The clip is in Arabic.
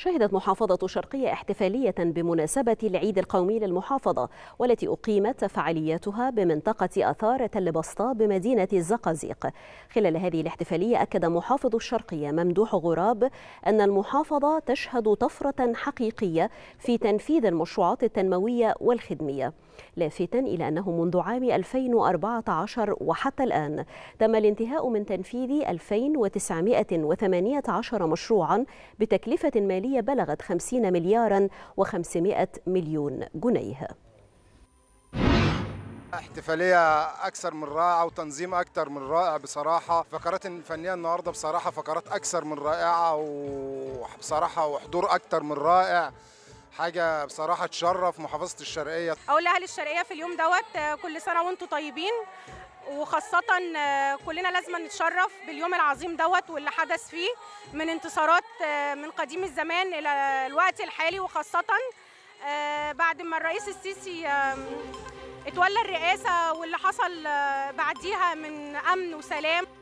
شهدت محافظة شرقية احتفالية بمناسبة العيد القومي للمحافظة والتي أقيمت فعالياتها بمنطقة أثار تل بسطة بمدينة الزقازيق خلال هذه الاحتفالية أكد محافظ الشرقية ممدوح غراب أن المحافظة تشهد طفرة حقيقية في تنفيذ المشروعات التنموية والخدمية لافتا إلى أنه منذ عام 2014 وحتى الآن تم الانتهاء من تنفيذ 2918 مشروعا بتكلفة مالية المالية بلغت 50 مليارا و500 مليون جنيه احتفالية أكثر من رائعة وتنظيم أكثر من رائع بصراحة فقرات الفنية النهاردة بصراحة فقرات أكثر من رائعة وبصراحة وحضور أكثر من رائع حاجة بصراحة تشرف محافظة الشرقية أقول لأهل الشرقية في اليوم دوت آه، كل سنة وأنتم طيبين خاصة آه، كلنا لازم نتشرف باليوم العظيم دوت واللي حدث فيه من انتصارات آه، من قديم الزمان إلى الوقت الحالي وخاصة آه، بعد ما الرئيس السيسي اتولى الرئاسة واللي حصل بعديها من أمن وسلام